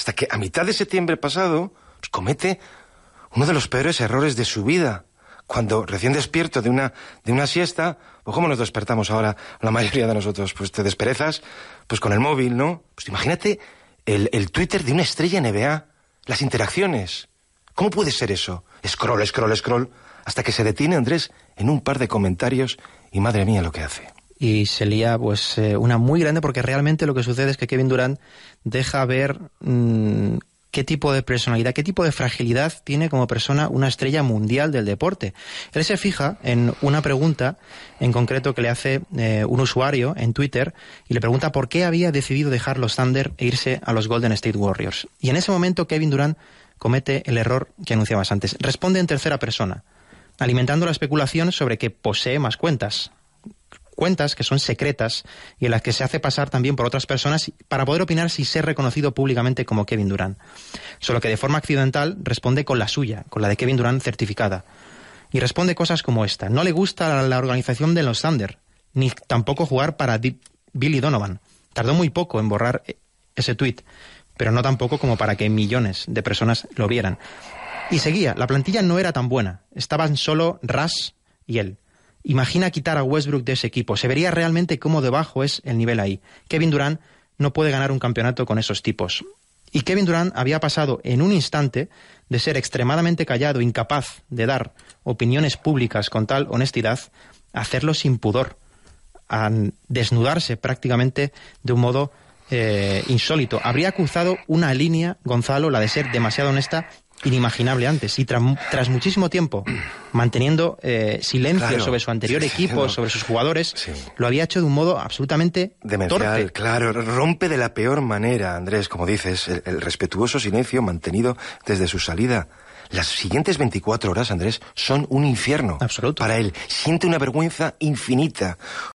hasta que a mitad de septiembre pasado pues, comete uno de los peores errores de su vida. Cuando recién despierto de una, de una siesta, o pues, cómo nos despertamos ahora la mayoría de nosotros, pues te desperezas, pues con el móvil, ¿no? Pues imagínate el, el Twitter de una estrella NBA, las interacciones. ¿Cómo puede ser eso? Scroll, scroll, scroll, hasta que se detiene Andrés en un par de comentarios y madre mía lo que hace y se pues eh, una muy grande porque realmente lo que sucede es que Kevin Durant deja ver mm, qué tipo de personalidad, qué tipo de fragilidad tiene como persona una estrella mundial del deporte. Él se fija en una pregunta en concreto que le hace eh, un usuario en Twitter y le pregunta por qué había decidido dejar los Thunder e irse a los Golden State Warriors. Y en ese momento Kevin Durant comete el error que anunciabas antes. Responde en tercera persona, alimentando la especulación sobre que posee más cuentas cuentas que son secretas y en las que se hace pasar también por otras personas para poder opinar si ser reconocido públicamente como Kevin Durant. Solo que de forma accidental responde con la suya, con la de Kevin Durant certificada. Y responde cosas como esta. No le gusta la organización de los Thunder, ni tampoco jugar para Billy Donovan. Tardó muy poco en borrar eh, ese tweet, pero no tampoco como para que millones de personas lo vieran. Y seguía, la plantilla no era tan buena, estaban solo Ras y él. Imagina quitar a Westbrook de ese equipo. Se vería realmente cómo debajo es el nivel ahí. Kevin Durant no puede ganar un campeonato con esos tipos. Y Kevin Durant había pasado en un instante de ser extremadamente callado, incapaz de dar opiniones públicas con tal honestidad, a hacerlo sin pudor, a desnudarse prácticamente de un modo eh, insólito. Habría cruzado una línea, Gonzalo, la de ser demasiado honesta inimaginable antes. Y tras muchísimo tiempo, manteniendo eh, silencio sobre su anterior equipo, sobre sus jugadores, lo había hecho de un modo absolutamente Claro, rompe de la peor manera, Andrés, como dices, el, respetuoso silencio mantenido desde su salida. Las siguientes 24 horas, Andrés, son un infierno para él. Siente una vergüenza infinita,